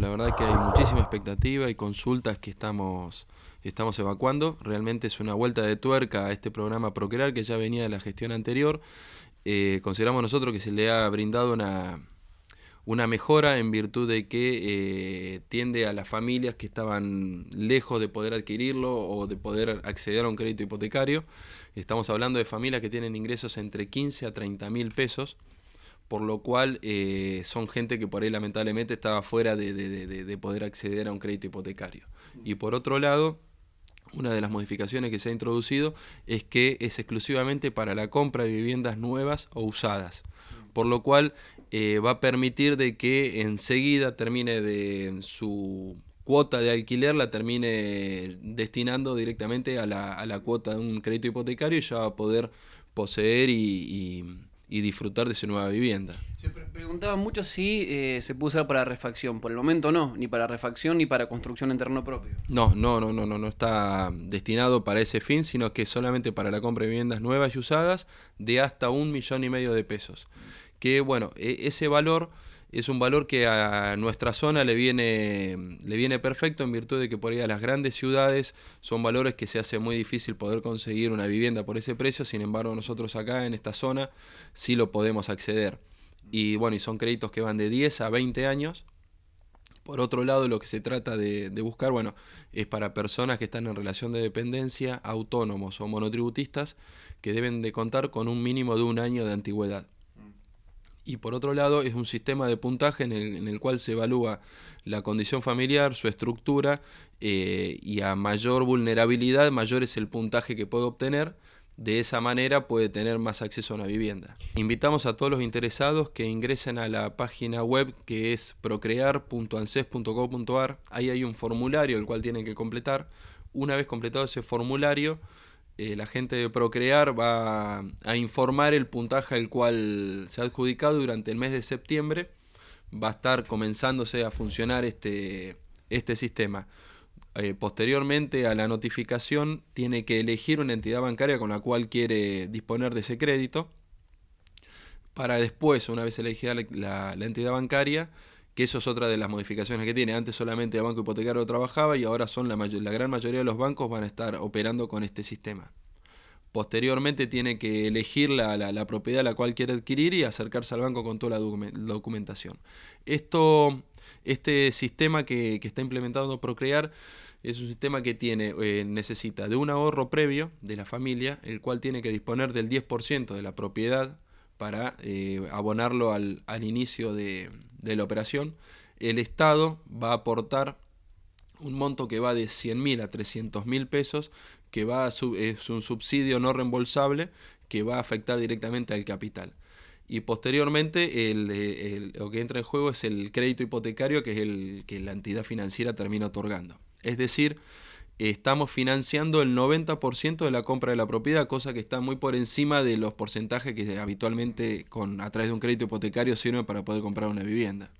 La verdad que hay muchísima expectativa y consultas que estamos, estamos evacuando. Realmente es una vuelta de tuerca a este programa Procrear que ya venía de la gestión anterior. Eh, consideramos nosotros que se le ha brindado una, mejora en virtud de que eh, tiende a las familias que estaban lejos de poder adquirirlo o de poder acceder a un crédito hipotecario. Estamos hablando de familias que tienen ingresos entre 15 a 30 mil pesos por lo cual eh, son gente que por ahí lamentablemente estaba fuera de, poder acceder a un crédito hipotecario. Y por otro lado, una de las modificaciones que se ha introducido es que es exclusivamente para la compra de viviendas nuevas o usadas, por lo cual eh, va a permitir de que enseguida termine de su cuota de alquiler la termine destinando directamente a la, cuota de un crédito hipotecario y ya va a poder poseer y y disfrutar de su nueva vivienda. Se preguntaba mucho si eh, se puede usar para refacción. Por el momento no, ni para refacción ni para construcción en terreno propio. No, no, no, no, no, no está destinado para ese fin, sino que solamente para la compra de viviendas nuevas y usadas de hasta un millón y medio de pesos. Que bueno, e-, ese valor es un valor que a nuestra zona le viene, le viene perfecto en virtud de que por ahí a las grandes ciudades son valores que se hace muy difícil poder conseguir una vivienda por ese precio, sin embargo nosotros acá en esta zona sí lo podemos acceder. Y bueno, y son créditos que van de 10 a 20 años. Por otro lado, lo que se trata de, de buscar, bueno, es para personas que están en relación de dependencia, autónomos o monotributistas, que deben de contar con un mínimo de un año de antigüedad y por otro lado es un sistema de puntaje en el, cual se evalúa la condición familiar, su estructura eh, y a mayor vulnerabilidad, mayor es el puntaje que puede obtener. De esa manera puede tener más acceso a una vivienda. Invitamos a todos los interesados que ingresen a la página web que es procrear.anses.gov.ar. Ahí hay un formulario el cual tienen que completar. Una vez completado ese formulario, eh, la gente de Procrear va a, informar el puntaje al cual se ha adjudicado durante el mes de septiembre. Va a estar comenzándose a funcionar este, este sistema. Eh, posteriormente a la notificación tiene que elegir una entidad bancaria con la cual quiere disponer de ese crédito. Para después, una vez elegida la entidad bancaria, que eso es otra de las modificaciones que tiene. Antes solamente el banco hipotecario trabajaba y ahora son la, la gran mayoría de los bancos van a estar operando con este sistema. Posteriormente tiene que elegir la, propiedad a la cual quiere adquirir y acercarse al banco con toda la documentación. Esto, este sistema que, está implementando Procrear es un sistema que tiene, eh, necesita de un ahorro previo de la familia, el cual tiene que disponer del 10% de la propiedad para eh, abonarlo al inicio de, de la operación, el Estado va a aportar un monto que va de 100.000 a 300.000 pesos, que va es un subsidio no reembolsable que va a afectar directamente al capital. Y posteriormente lo que entra en juego es el crédito hipotecario, que es el que la entidad financiera termina otorgando. Es decir, estamos financiando el 90% de la compra de la propiedad, cosa que está muy por encima de los porcentajes que habitualmente con, a través de un crédito hipotecario sirven para poder comprar una vivienda.